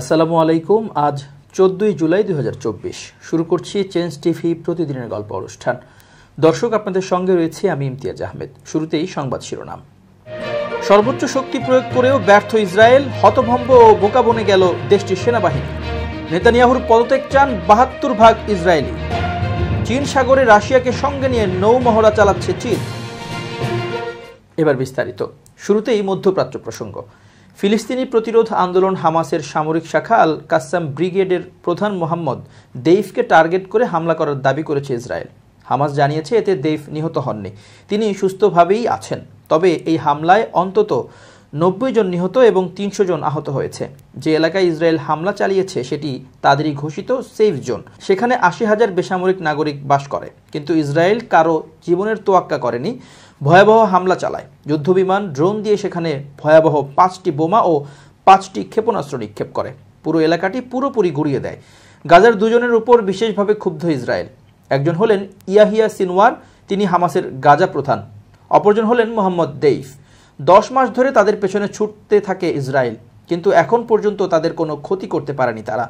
আসসালামু আলাইকুম আজ চোদ্দই জুলাই দুই শুরু করছি চেঞ্জ টিভি প্রতিদিনের গল্প অনুষ্ঠান দর্শক আপনাদের সঙ্গে রয়েছে আমি ইমতিয়াজ আহমেদ শুরুতেই সংবাদ শিরোনাম সর্বোচ্চ শক্তি প্রয়োগ করেও ব্যর্থ ইসরায়েল হতভম্ব ও বোকা বনে গেল দেশটির সেনাবাহিনী নেতানিয়াহুর পদত্যাগ চান বাহাত্তর ভাগ ইসরায়েলি চীন সাগরে রাশিয়াকে সঙ্গে নিয়ে নৌ মহড়া চালাচ্ছে চীন এবার বিস্তারিত শুরুতেই মধ্যপ্রাচ্য প্রসঙ্গ ফিলিস্তিনি প্রতিরোধ আন্দোলন হামাসের সামরিক শাখা আল কাসাম ব্রিগেডের প্রধান মোহাম্মদ দেইফকে টার্গেট করে হামলা করার দাবি করেছে ইসরায়েল হামাস জানিয়েছে এতে দেইফ নিহত হননি তিনি সুস্থভাবেই আছেন তবে এই হামলায় অন্তত নব্বই জন নিহত এবং তিনশো জন আহত হয়েছে যে এলাকায় ইসরায়েল হামলা চালিয়েছে সেটি তাদেরই ঘোষিত সেফ জোন সেখানে আশি হাজার বেসামরিক নাগরিক বাস করে কিন্তু ইসরায়েল কারো জীবনের তোয়াক্কা করেনি ভয়াবহ হামলা চালায় যুদ্ধবিমান ড্রোন দিয়ে সেখানে ভয়াবহ পাঁচটি বোমা ও পাঁচটি ক্ষেপণাস্ত্র নিক্ষেপ করে পুরো এলাকাটি পুরোপুরি গুড়িয়ে দেয় গাজার দুজনের উপর বিশেষভাবে ক্ষুব্ধ ইসরায়েল একজন হলেন ইয়াহিয়া সিনওয়ার তিনি হামাসের গাজা প্রধান অপরজন হলেন মোহাম্মদ দেইফ দশ মাস ধরে তাদের পেছনে ছুটতে থাকে ইসরায়েল কিন্তু এখন পর্যন্ত তাদের কোনো ক্ষতি করতে পারেনি তারা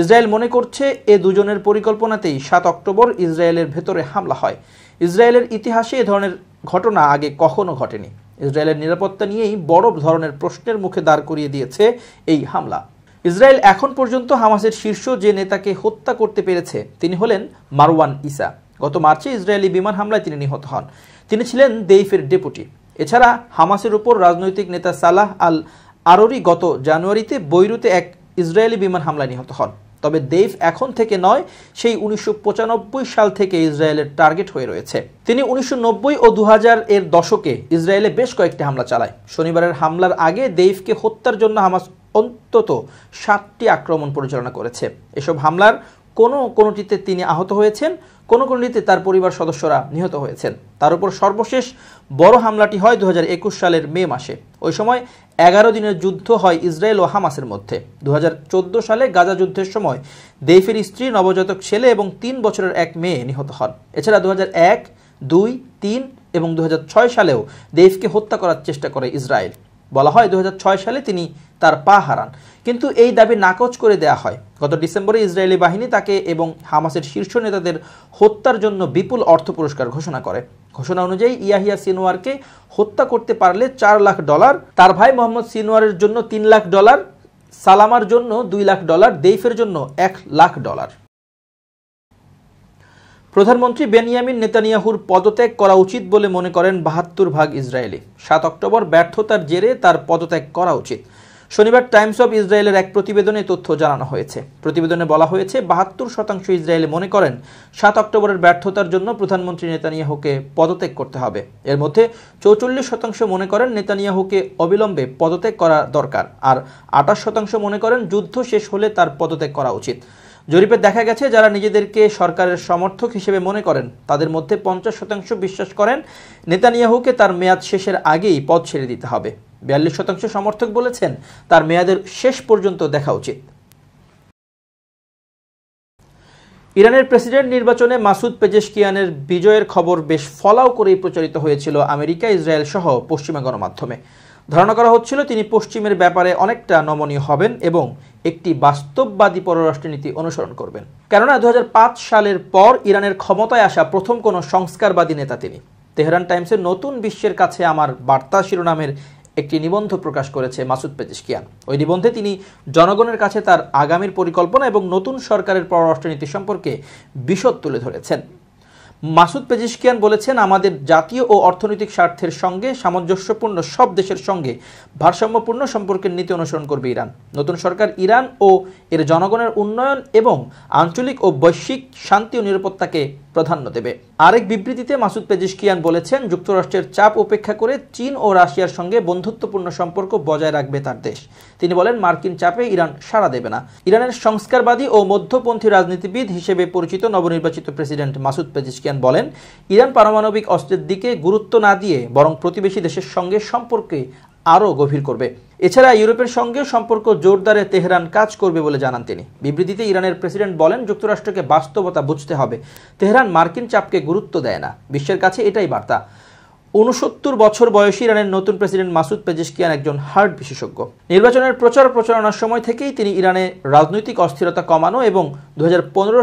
ইসরায়েল মনে করছে এ দুজনের পরিকল্পনাতেই সাত অক্টোবর ইসরায়েলের ভেতরে হামলা হয় ইসরায়েলের ইতিহাসে এ ধরনের ঘটনা আগে কখনো ঘটেনি ইসরায়েলের নিরাপত্তা নিয়েই বড় ধরনের প্রশ্নের মুখে দাঁড় করিয়ে দিয়েছে এই হামলা ইসরায়েল এখন পর্যন্ত হামাসের শীর্ষ যে নেতাকে হত্যা করতে পেরেছে তিনি হলেন মারওয়ান ইসা গত মার্চে ইসরায়েলি বিমান হামলায় তিনি নিহত হন তিনি ছিলেন দেইফের ডেপুটি এছাড়া হামাসের উপর রাজনৈতিক নেতা সালাহ আল আরোরি গত জানুয়ারিতে বৈরুতে এক ইসরায়েলি বিমান হামলায় নিহত হন তবে দেব এখন থেকে নয় সেই উনিশশো সাল থেকে ইসরায়েলের টার্গেট হয়ে রয়েছে তিনি উনিশশো ও দু এর দশকে ইসরায়েলে বেশ কয়েকটি হামলা চালায় শনিবারের হামলার আগে দেইফকে হত্যার জন্য হামাস অন্তত সাতটি আক্রমণ পরিচালনা করেছে এসব হামলার কোনো কোনোটিতে তিনি আহত হয়েছেন কোনো কোনোটিতে তার পরিবার সদস্যরা নিহত হয়েছেন তার উপর সর্বশেষ বড় হামলাটি হয় দু সালের মে মাসে ওই সময় এগারো দিনের যুদ্ধ হয় ইসরায়েল ও হামাসের মধ্যে দু সালে গাজা যুদ্ধের সময় দেইফের স্ত্রী নবজাতক ছেলে এবং তিন বছরের এক মেয়ে নিহত হন এছাড়া দু এক দুই তিন এবং দু সালেও দেইফকে হত্যা করার চেষ্টা করে ইসরায়েল বলা হয় দু সালে তিনি তার পা হারান কিন্তু এই দাবি নাকচ করে দেয়া হয় গত ডিসেম্বরে ইসরায়েলি বাহিনী তাকে এবং হামাসের শীর্ষ নেতাদের হত্যার জন্য বিপুল অর্থ পুরস্কার ঘোষণা করে ঘোষণা অনুযায়ী ইয়াহিয়া সিনোয়ারকে হত্যা করতে পারলে চার লাখ ডলার তার ভাই মোহাম্মদ সিনোয়ারের জন্য তিন লাখ ডলার সালামার জন্য দুই লাখ ডলার দেইফের জন্য এক লাখ ডলার প্রধানমন্ত্রী বেনিয়ামিন নেতানিয়াহুর পদত্যাগ করা উচিত বলে মনে করেন বাহাত্তর ভাগ ইসরায়েলি সাত অক্টোবর ব্যর্থতার জেরে তার পদত্যাগ করা উচিত শনিবার টাইমস অব ইসরায়েলের এক প্রতিবেদনে তথ্য জানানো হয়েছে প্রতিবেদনে বলা হয়েছে বাহাত্তর শতাংশ ইসরায়েলি মনে করেন সাত অক্টোবরের ব্যর্থতার জন্য প্রধানমন্ত্রী নেতানিয়াহুকে পদত্যাগ করতে হবে এর মধ্যে চৌচল্লিশ শতাংশ মনে করেন নেতানিয়াহুকে অবিলম্বে পদত্যাগ করা দরকার আর আঠাশ শতাংশ মনে করেন যুদ্ধ শেষ হলে তার পদত্যাগ করা উচিত জরিপে দেখা গেছে যারা নিজেদেরকে সরকারের সমর্থক হিসেবে মনে করেন তাদের মধ্যে পঞ্চাশ শতাংশ বিশ্বাস করেন নেতানিয়াহুকে তার মেয়াদ শেষের আগেই পদ ছেড়ে দিতে হবে বিয়াল্লিশ শতাংশ সমর্থক বলেছেন তার মেয়াদের শেষ পর্যন্ত দেখা উচিত ইরানের প্রেসিডেন্ট নির্বাচনে মাসুদ পেজেশকিয়ানের বিজয়ের খবর বেশ ফলাও করেই প্রচারিত হয়েছিল আমেরিকা ইসরায়েল সহ পশ্চিমা গণমাধ্যমে ধারণা করা হচ্ছিল তিনি পশ্চিমের ব্যাপারে অনেকটা নমনীয় হবেন এবং একটি বাস্তববাদী পররাষ্ট্রনীতি অনুসরণ করবেন কেননা দু সালের পর ইরানের ক্ষমতায় আসা প্রথম কোনো সংস্কারবাদী নেতা তিনি তেহরান টাইমসের নতুন বিশ্বের কাছে আমার বার্তা শিরোনামের একটি নিবন্ধ প্রকাশ করেছে মাসুদ পেজিশকিয়ান ওই নিবন্ধে তিনি জনগণের কাছে তার আগামীর পরিকল্পনা এবং নতুন সরকারের পররাষ্ট্রনীতি সম্পর্কে বিশদ তুলে ধরেছেন মাসুদ পেজিশকিয়ান বলেছেন আমাদের জাতীয় ও অর্থনৈতিক স্বার্থের সঙ্গে সামঞ্জস্যপূর্ণ সব দেশের সঙ্গে ভারসাম্যপূর্ণ সম্পর্কের নীতি অনুসরণ করবে ইরান নতুন সরকার ইরান ও এর জনগণের উন্নয়ন এবং আঞ্চলিক ও বৈশ্বিক শান্তি ও নিরাপত্তাকে প্রাধান্য দেবে আরেক বিবৃতিতে মাসুদ পেজিশকিয়ান বলেছেন যুক্তরাষ্ট্রের চাপ উপেক্ষা করে চীন ও রাশিয়ার সঙ্গে বন্ধুত্বপূর্ণ সম্পর্ক বজায় রাখবে তার দেশ তিনি বলেন মার্কিন চাপে ইরান সাড়া দেবে না ইরানের সংস্কারবাদী ও মধ্যপন্থী রাজনীতিবিদ হিসেবে পরিচিত নবনির্বাচিত প্রেসিডেন্ট মাসুদ পেজিশকিয়ান বলেন ইরান পারমাণবিক অস্ত্রের দিকে গুরুত্ব না দিয়ে বরং প্রতিবেশী দেশের সঙ্গে সম্পর্কে আরও গভীর করবে এছাড়া ইউরোপের সঙ্গে সম্পর্ক জোরদারে তেহরান কাজ করবে বলে জানান তিনি বিবৃতিতে ইরানের প্রেসিডেন্ট বলেন যুক্তরাষ্ট্রকে বাস্তবতা বুঝতে হবে তেহরান মার্কিন চাপকে গুরুত্ব দেয় না বিশ্বের কাছে এটাই বার্তা উনসত্তর বছর বয়সী ইরানের নতুন প্রেসিডেন্ট মাসুদ পেজেশকিয়ান একজন হার্ট বিশেষজ্ঞ নির্বাচনের প্রচার প্রচারণার সময় থেকেই তিনি ইরানে রাজনৈতিক অস্থিরতা কমানো এবং দু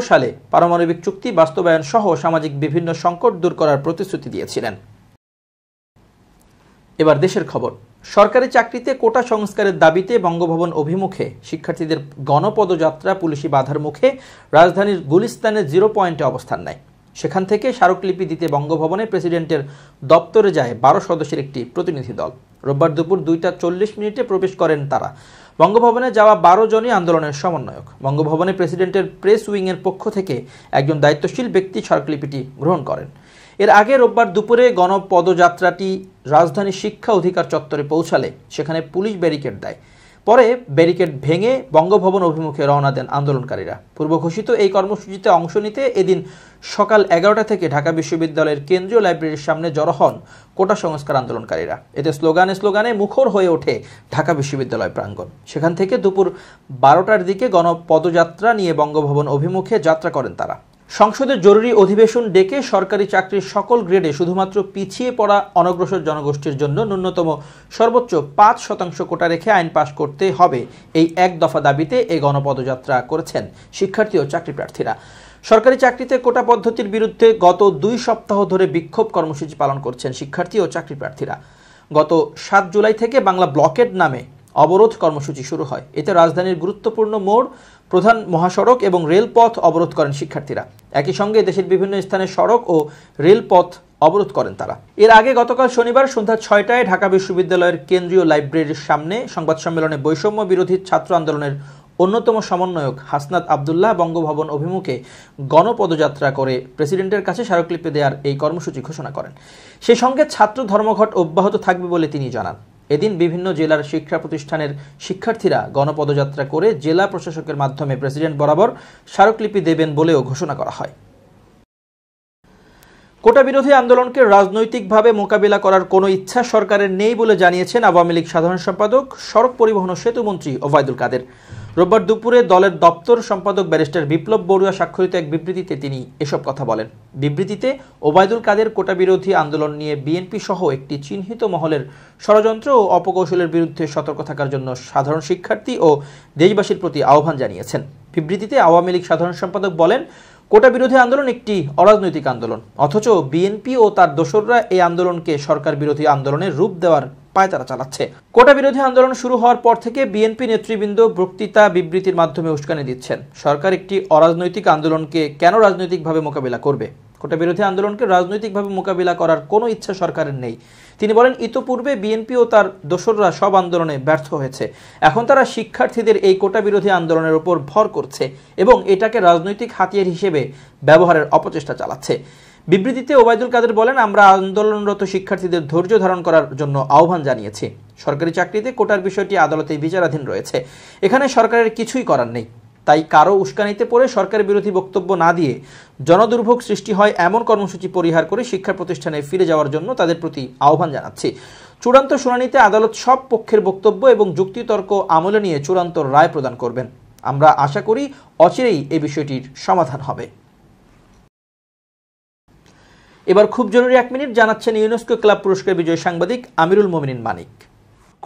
সালে পারমাণবিক চুক্তি বাস্তবায়ন সহ সামাজিক বিভিন্ন সংকট দূর করার প্রতিশ্রুতি দিয়েছিলেন এবার দেশের খবর সরকারি চাকরিতে কোটা সংস্কারের দাবিতে বঙ্গভবন অভিমুখে শিক্ষার্থীদের গণপদযাত্রা পুলিশি বাধার মুখে রাজধানীর গুলিস্তানের জিরো পয়েন্টে অবস্থান নেয় সেখান থেকে স্মারকলিপি দিতে বঙ্গভবনে প্রেসিডেন্টের দপ্তরে যায় বারো সদস্যের একটি প্রতিনিধি দল রোববার দুপুর দুইটা চল্লিশ মিনিটে প্রবেশ করেন তারা বঙ্গভবনে যাওয়া বারো জনই আন্দোলনের সমন্বয়ক বঙ্গভবনে প্রেসিডেন্টের প্রেস উইংয়ের পক্ষ থেকে একজন দায়িত্বশীল ব্যক্তি স্মারকলিপিটি গ্রহণ করেন এর আগে রোববার দুপুরে গণপদযাত্রাটি রাজধানীর শিক্ষা অধিকার চত্বরে পৌঁছালে সেখানে পুলিশ ব্যারিকেড দেয় পরে ব্যারিকেড ভেঙে বঙ্গভবন অভিমুখে রওনা দেন আন্দোলনকারীরা পূর্ব ঘোষিত এই কর্মসূচিতে অংশ নিতে এদিন সকাল এগারোটা থেকে ঢাকা বিশ্ববিদ্যালয়ের কেন্দ্রীয় লাইব্রেরির সামনে জড়ো হন কোটা সংস্কার আন্দোলনকারীরা এতে স্লোগানে স্লোগানে মুখর হয়ে ওঠে ঢাকা বিশ্ববিদ্যালয় প্রাঙ্গণ সেখান থেকে দুপুর বারোটার দিকে গণপদযাত্রা নিয়ে বঙ্গভবন অভিমুখে যাত্রা করেন তারা সংসদের জরুরি অধিবেশন ডেকে সরকারি চাকরির সকল গ্রেডে শুধুমাত্র পিছিয়ে পড়া অনগ্রসর জনগোষ্ঠীর জন্য ন্যূনতম সর্বোচ্চ পাঁচ শতাংশ কোটা রেখে আইন পাশ করতে হবে এই এক দফা দাবিতে এই গণপদযাত্রা করেছেন শিক্ষার্থী ও চাকরি প্রার্থীরা সরকারি চাকরিতে কোটা পদ্ধতির বিরুদ্ধে গত দুই সপ্তাহ ধরে বিক্ষোভ কর্মসূচি পালন করছেন শিক্ষার্থী ও চাকরি প্রার্থীরা গত সাত জুলাই থেকে বাংলা ব্লকেট নামে অবরোধ কর্মসূচি শুরু হয় এতে রাজধানীর গুরুত্বপূর্ণ মোড় প্রধান মহাসড়ক এবং রেলপথ অবরোধ করেন শিক্ষার্থীরা একই সঙ্গে দেশের বিভিন্ন স্থানে সড়ক ও রেলপথ অবরোধ করেন তারা এর আগে গতকাল শনিবার সন্ধ্যা ছয়টায় ঢাকা বিশ্ববিদ্যালয়ের কেন্দ্রীয় লাইব্রেরির সামনে সংবাদ সম্মেলনে বৈষম্য বিরোধী ছাত্র আন্দোলনের অন্যতম সমন্বয়ক হাসনাত আবদুল্লাহ বঙ্গভবন অভিমুখে গণপদযাত্রা করে প্রেসিডেন্টের কাছে স্মারকলিপি দেওয়ার এই কর্মসূচি ঘোষণা করেন সে সঙ্গে ছাত্র ধর্মঘট অব্যাহত থাকবে বলে তিনি জানান এদিন বিভিন্ন জেলার শিক্ষা প্রতিষ্ঠানের শিক্ষার্থীরা গণপদযাত্রা করে জেলা প্রশাসকের মাধ্যমে প্রেসিডেন্ট বরাবর স্মারকলিপি দেবেন বলেও ঘোষণা করা হয় কোটা বিরোধী আন্দোলনকে রাজনৈতিকভাবে মোকাবিলা করার কোনো ইচ্ছা সরকারের নেই বলে জানিয়েছেন আওয়ামী লীগ সাধারণ সম্পাদক সড়ক পরিবহন ও সেতুমন্ত্রী ওবায়দুল কাদের রোববার দুপুরে দলের দপ্তর সম্পাদক ব্যারিস্টার বিপ্লব বড়ুয়া স্বাক্ষরিত এক বিবৃতিতে তিনি এসব কথা বলেন বিবৃতিতে ওবায়দুল কাদের কোটা বিরোধী আন্দোলন নিয়ে বিএনপি সহ একটি চিহ্নিত মহলের ষড়যন্ত্র ও অপকৌশলের বিরুদ্ধে সতর্ক থাকার জন্য সাধারণ শিক্ষার্থী ও দেশবাসীর প্রতি আহ্বান জানিয়েছেন বিবৃতিতে আওয়ামী লীগ সাধারণ সম্পাদক বলেন কোটা বিরোধী আন্দোলন একটি অরাজনৈতিক আন্দোলন অথচ বিএনপি ও তার দোসররা এই আন্দোলনকে সরকার বিরোধী আন্দোলনের রূপ দেওয়ার পায়তারা চালাচ্ছে কোটা বিরোধী আন্দোলন শুরু হওয়ার পর থেকে বিএনপি নেতৃবৃন্দ বক্তৃতা বিবৃতির মাধ্যমে উস্কানি দিচ্ছেন সরকার একটি অরাজনৈতিক আন্দোলনকে কেন রাজনৈতিকভাবে মোকাবিলা করবে কোটা বিরোধী আন্দোলনকে রাজনৈতিকভাবে মোকাবিলা করার কোনো ইচ্ছা সরকারের নেই তিনি বলেন ইতোপূর্বে বিএনপি ও তার দোসররা সব আন্দোলনে ব্যর্থ হয়েছে এখন তারা শিক্ষার্থীদের এই কোটা বিরোধী আন্দোলনের উপর ভর করছে এবং এটাকে রাজনৈতিক হাতিয়ার হিসেবে ব্যবহারের অপচেষ্টা চালাচ্ছে বিবৃতিতে ওবায়দুল কাদের বলেন আমরা আন্দোলনরত শিক্ষার্থীদের ধৈর্য ধারণ করার জন্য আহ্বান জানিয়েছি সরকারি চাকরিতে কোটার বিষয়টি আদালতে বিচারাধীন রয়েছে এখানে সরকারের কিছুই করার নেই তাই কারো উস্কানিতে পড়ে সরকার বিরোধী বক্তব্য না দিয়ে জনদুর্ভোগ সৃষ্টি হয় এমন কর্মসূচি পরিহার করে শিক্ষা প্রতিষ্ঠানে ফিরে যাওয়ার জন্য তাদের প্রতি আহ্বান জানাচ্ছি চূড়ান্ত শুনানিতে আদালত সব পক্ষের বক্তব্য এবং যুক্তিতর্ক আমলে নিয়ে চূড়ান্ত রায় প্রদান করবেন আমরা আশা করি অচিরেই এ বিষয়টির সমাধান হবে এবার খুব জরুরি এক মিনিট জানাচ্ছেন ইউনেস্কো ক্লাব পুরস্কার বিজয়ী সাংবাদিক আমিরুল মোমিনিন মানিক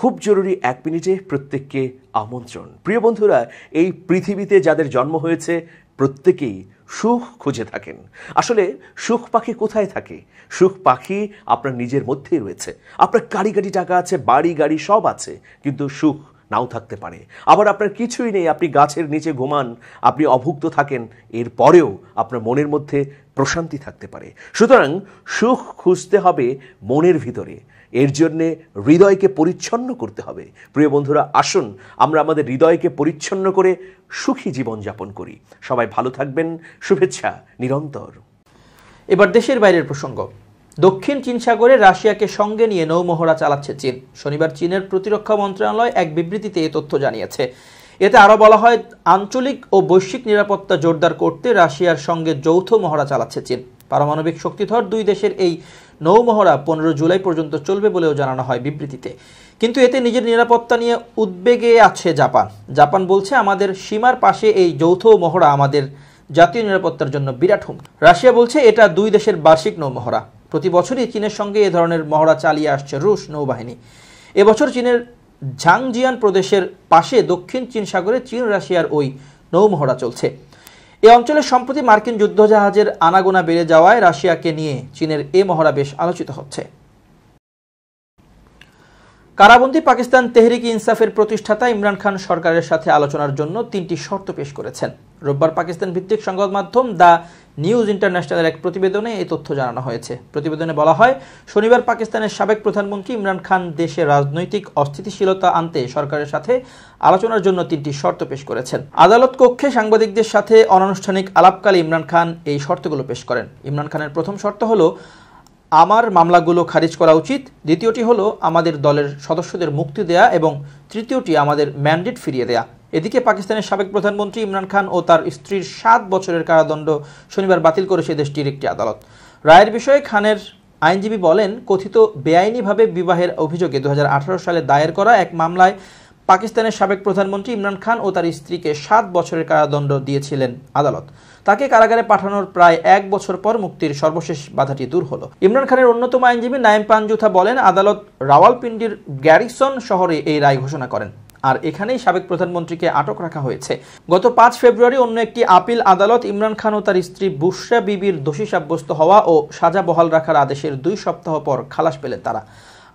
খুব জরুরি এক মিনিটে প্রত্যেককে আমন্ত্রণ প্রিয় বন্ধুরা এই পৃথিবীতে যাদের জন্ম হয়েছে প্রত্যেকেই সুখ খুঁজে থাকেন আসলে সুখ পাখি কোথায় থাকে সুখ পাখি আপনার নিজের মধ্যেই রয়েছে আপনার গাড়ি গাড়ি টাকা আছে বাড়ি গাড়ি সব আছে কিন্তু সুখ নাও থাকতে পারে আবার আপনার কিছুই নেই আপনি গাছের নিচে ঘুমান আপনি অভুক্ত থাকেন এর পরেও আপনার মনের মধ্যে প্রশান্তি থাকতে পারে সুতরাং সুখ খুঁজতে হবে মনের ভিতরে এর জন্যে হৃদয়কে পরিচ্ছন্ন করতে হবে প্রিয় বন্ধুরা আসুন আমরা আমাদের হৃদয়কে পরিচ্ছন্ন করে সুখী জীবনযাপন করি সবাই ভালো থাকবেন শুভেচ্ছা নিরন্তর এবার দেশের বাইরের প্রসঙ্গ দক্ষিণ চীন সাগরে রাশিয়াকে সঙ্গে নিয়ে নৌমহড়া চালাচ্ছে চীন শনিবার চীনের প্রতিরক্ষা মন্ত্রণালয় এক বিবৃতিতে এ তথ্য জানিয়েছে এতে আরও বলা হয় আঞ্চলিক ও বৈশ্বিক নিরাপত্তা জোরদার করতে রাশিয়ার সঙ্গে যৌথ মহড়া চালাচ্ছে চীন পারমাণবিক শক্তিধর দুই দেশের এই নৌমহড়া পনেরো জুলাই পর্যন্ত চলবে বলেও জানানো হয় বিবৃতিতে কিন্তু এতে নিজের নিরাপত্তা নিয়ে উদ্বেগে আছে জাপান জাপান বলছে আমাদের সীমার পাশে এই যৌথ মহড়া আমাদের জাতীয় নিরাপত্তার জন্য বিরাট হুম রাশিয়া বলছে এটা দুই দেশের বার্ষিক নৌমহড়া প্রতি বছরই চীনের সঙ্গে এ ধরনের মহড়া চালিয়ে আসছে রুশ নৌবাহিনী এবছর চীনের ঝাংজিয়ান প্রদেশের পাশে দক্ষিণ চীন সাগরে চীন রাশিয়ার ওই নৌমহড়া চলছে এ অঞ্চলে সম্প্রতি মার্কিন যুদ্ধজাহাজের আনাগোনা বেড়ে যাওয়ায় রাশিয়াকে নিয়ে চীনের এ মহড়া বেশ আলোচিত হচ্ছে কারাবন্দি পাকিস্তান তেহরিক ইনসাফের প্রতিষ্ঠাতা ইমরান খান সরকারের সাথে আলোচনার জন্য তিনটি শর্ত পেশ করেছেন রোববার পাকিস্তান ভিত্তিক সংবাদ মাধ্যম দ্য নিউজ ইন্টারন্যাশনালের এক প্রতিবেদনে এই তথ্য জানানো হয়েছে প্রতিবেদনে বলা হয় শনিবার পাকিস্তানের সাবেক প্রধানমন্ত্রী ইমরান খান দেশে রাজনৈতিক অস্থিতিশীলতা আনতে সরকারের সাথে আলোচনার জন্য তিনটি শর্ত পেশ করেছেন আদালত কক্ষে সাংবাদিকদের সাথে অনানুষ্ঠানিক আলাপকালে ইমরান খান এই শর্তগুলো পেশ করেন ইমরান খানের প্রথম শর্ত হলো আমার মামলাগুলো খারিজ করা উচিত দ্বিতীয়টি হলো আমাদের দলের সদস্যদের মুক্তি দেয়া এবং তৃতীয়টি আমাদের ম্যান্ডেট ফিরিয়ে দেয়া এদিকে পাকিস্তানের সাবেক প্রধানমন্ত্রী ইমরান খান ও তার স্ত্রীর সাত বছরের কারাদণ্ড শনিবার বাতিল করেছে দেশটির একটি আদালত রায়ের বিষয়ে খানের আইনজীবী বলেন কথিত বেআইনিভাবে বিবাহের অভিযোগে দু সালে দায়ের করা এক মামলায় পাকিস্তানের সাবেক প্রধানমন্ত্রী ইমরান খান ও তার স্ত্রীকে সাত বছরের কারাদণ্ড দিয়েছিলেন আদালত তাকে কারাগারে পাঠানোর প্রায় এক বছর পর মুক্তির সর্বশেষ বাধাটি দূর হল ইমরান খানের অন্যতম আইনজীবী নায়েম পানজুথা বলেন আদালত রাওয়ালপিন্ডির গ্যারিসন শহরে এই রায় ঘোষণা করেন আর এখানেই সাবেক প্রধানমন্ত্রীকে আটক রাখা হয়েছে গত পাঁচ ফেব্রুয়ারি অন্য একটি আপিল আদালত ইমরান খান ও তার স্ত্রী বুশরা বিবির দোষী সাব্যস্ত হওয়া ও সাজা বহাল রাখার আদেশের দুই সপ্তাহ পর খালাস পেলেন তারা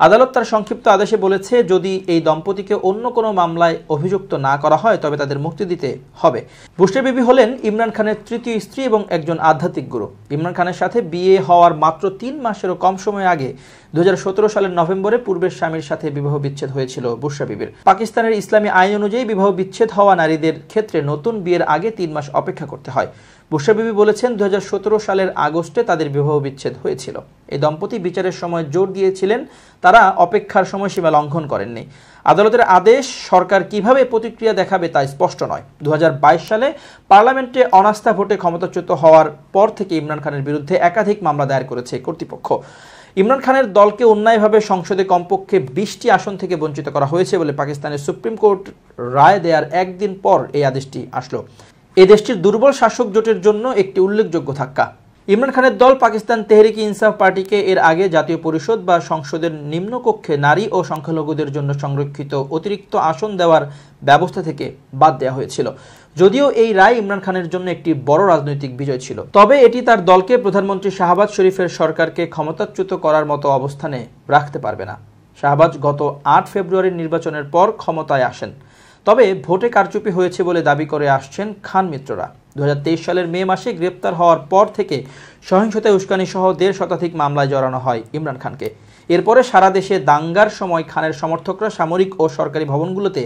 আদালত তার সংক্ষিপ্ত আদেশে বলেছে যদি এই দম্পতিকে অন্য কোনো মামলায় অভিযুক্ত না করা হয় তবে তাদের মুক্তি দিতে হবে বুস্টের বিবি হলেন ইমরান খানের তৃতীয় স্ত্রী এবং একজন আধ্যাত্মিক গুরু ইমরান খানের সাথে বিয়ে হওয়ার মাত্র তিন মাসেরও কম সময় আগে দু সালের নভেম্বরে পূর্বের স্বামীর সাথে বিবাহ বিচ্ছেদ হয়েছিল বুশরা বিবির পাকিস্তানের ইসলামী আইন অনুযায়ী বিবাহ বিচ্ছেদ হওয়া নারীদের ক্ষেত্রে নতুন বিয়ের আগে তিন মাস অপেক্ষা করতে হয় বুসাবিবি বলেছেন দু সালের আগস্টে তাদের বিবাহ বিচ্ছেদ হয়েছিল এই দম্পতি বিচারের সময় জোর দিয়েছিলেন তারা অপেক্ষার সময়সীমা লঙ্ঘন করেননি আদালতের আদেশ সরকার কিভাবে প্রতিক্রিয়া দেখাবে তা স্পষ্ট নয় দু সালে পার্লামেন্টে অনাস্থা ভোটে ক্ষমতাচ্যুত হওয়ার পর থেকে ইমরান খানের বিরুদ্ধে একাধিক মামলা দায়ের করেছে কর্তৃপক্ষ ইমরান খানের দলকে অন্যায়ভাবে সংসদে কমপক্ষে বিশটি আসন থেকে বঞ্চিত করা হয়েছে বলে পাকিস্তানের সুপ্রিম কোর্ট রায় দেয়ার একদিন পর এই আদেশটি আসলো এ দেশটির দুর্বল শাসক জোটের জন্য একটি উল্লেখযোগ্য ধাক্কা ইমরান খানের দল পাকিস্তান তেহরিকি ইনসাফ পার্টিকে এর আগে জাতীয় পরিষদ বা সংসদের নিম্নকক্ষে নারী ও সংখ্যালঘুদের জন্য সংরক্ষিত অতিরিক্ত আসন দেওয়ার ব্যবস্থা থেকে বাদ দেওয়া হয়েছিল যদিও এই রায় ইমরান খানের জন্য একটি বড় রাজনৈতিক বিজয় ছিল তবে এটি তার দলকে প্রধানমন্ত্রী শাহবাজ শরীফের সরকারকে ক্ষমতাচ্যুত করার মতো অবস্থানে রাখতে পারবে না শাহবাজ গত আট ফেব্রুয়ারির নির্বাচনের পর ক্ষমতায় আসেন তবে ভোটে কারচুপি হয়েছে বলে দাবি করে আসছেন খান মিত্ররা দু সালের মে মাসে গ্রেপ্তার হওয়ার পর থেকে সহিংসতায় উস্কানি সহ দেড় শতাধিক মামলায় জড়ানো হয় ইমরান খানকে এরপরে সারা দেশে দাঙ্গার সময় খানের সমর্থকরা সামরিক ও সরকারি ভবনগুলোতে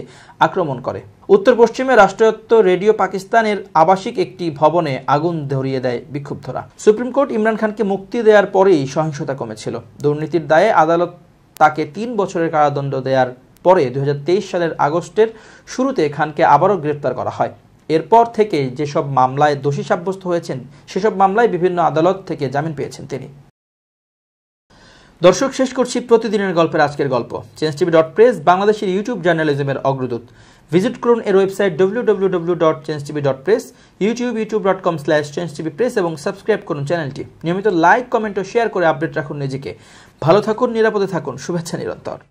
আক্রমণ করে উত্তর পশ্চিমে রাষ্ট্রায়ত্ত রেডিও পাকিস্তানের আবাসিক একটি ভবনে আগুন ধরিয়ে দেয় বিক্ষুব্ধরা সুপ্রিম কোর্ট ইমরান খানকে মুক্তি দেওয়ার পরেই সহিংসতা কমেছিল দুর্নীতির দায়ে আদালত তাকে তিন বছরের কারাদণ্ড দেওয়ার পরে দু সালের আগস্টের শুরুতে খানকে আবারও গ্রেপ্তার করা হয় এরপর থেকে যেসব মামলায় দোষী সাব্যস্ত হয়েছেন সেসব মামলায় বিভিন্ন আদালত থেকে জামিন পেয়েছেন তিনি দর্শক শেষ করছি প্রতিদিনের গল্পের আজকের গল্প চেঞ্জ টিভি ডট প্রেস বাংলাদেশের ইউটিউব জার্নালিজমের অগ্রদূত ভিজিট করুন এর website W W W dot change TV dot press YouTube YouTube dot com slash change TV press এবং সাবস্ক্রাইব করুন চ্যানেলটি নিয়মিত লাইক কমেন্ট ও শেয়ার করে আপডেট রাখুন নিজেকে ভালো থাকুন নিরাপদে থাকুন শুভেচ্ছা নিরন্তর